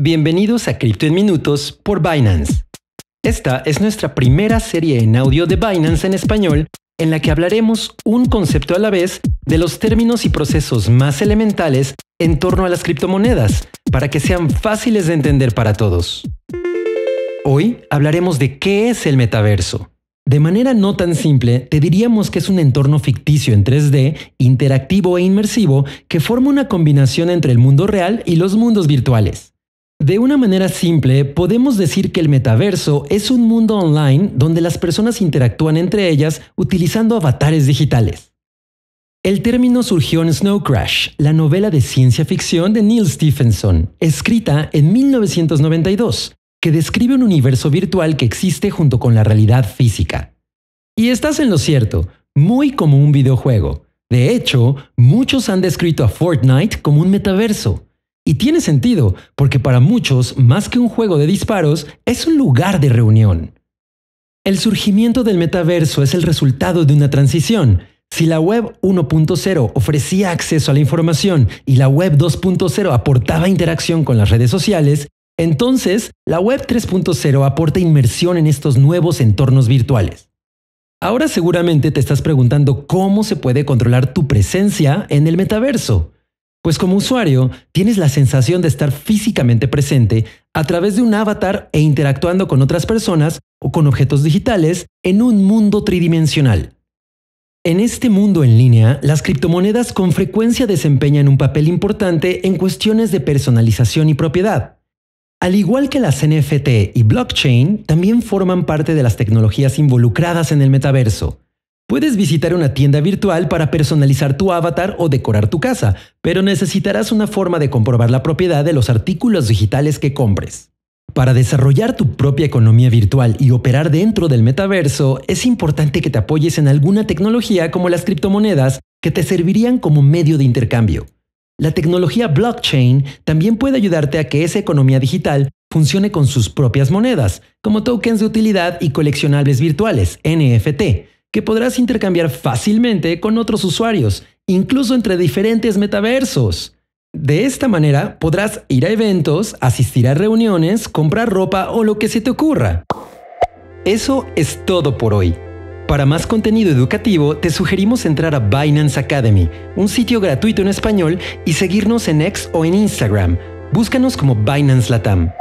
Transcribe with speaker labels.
Speaker 1: Bienvenidos a Crypto en Minutos por Binance. Esta es nuestra primera serie en audio de Binance en español en la que hablaremos un concepto a la vez de los términos y procesos más elementales en torno a las criptomonedas para que sean fáciles de entender para todos. Hoy hablaremos de qué es el metaverso. De manera no tan simple, te diríamos que es un entorno ficticio en 3D, interactivo e inmersivo, que forma una combinación entre el mundo real y los mundos virtuales. De una manera simple, podemos decir que el metaverso es un mundo online donde las personas interactúan entre ellas utilizando avatares digitales. El término surgió en Snow Crash, la novela de ciencia ficción de Neil Stephenson, escrita en 1992, que describe un universo virtual que existe junto con la realidad física. Y estás en lo cierto, muy como un videojuego. De hecho, muchos han descrito a Fortnite como un metaverso. Y tiene sentido, porque para muchos, más que un juego de disparos, es un lugar de reunión. El surgimiento del metaverso es el resultado de una transición. Si la web 1.0 ofrecía acceso a la información y la web 2.0 aportaba interacción con las redes sociales, entonces la web 3.0 aporta inmersión en estos nuevos entornos virtuales. Ahora seguramente te estás preguntando cómo se puede controlar tu presencia en el metaverso. Pues como usuario, tienes la sensación de estar físicamente presente a través de un avatar e interactuando con otras personas o con objetos digitales en un mundo tridimensional. En este mundo en línea, las criptomonedas con frecuencia desempeñan un papel importante en cuestiones de personalización y propiedad. Al igual que las NFT y blockchain, también forman parte de las tecnologías involucradas en el metaverso. Puedes visitar una tienda virtual para personalizar tu avatar o decorar tu casa, pero necesitarás una forma de comprobar la propiedad de los artículos digitales que compres. Para desarrollar tu propia economía virtual y operar dentro del metaverso, es importante que te apoyes en alguna tecnología como las criptomonedas que te servirían como medio de intercambio. La tecnología blockchain también puede ayudarte a que esa economía digital funcione con sus propias monedas, como tokens de utilidad y coleccionables virtuales, NFT que podrás intercambiar fácilmente con otros usuarios, incluso entre diferentes metaversos. De esta manera podrás ir a eventos, asistir a reuniones, comprar ropa o lo que se te ocurra. Eso es todo por hoy. Para más contenido educativo, te sugerimos entrar a Binance Academy, un sitio gratuito en español, y seguirnos en X o en Instagram. Búscanos como Binance Latam.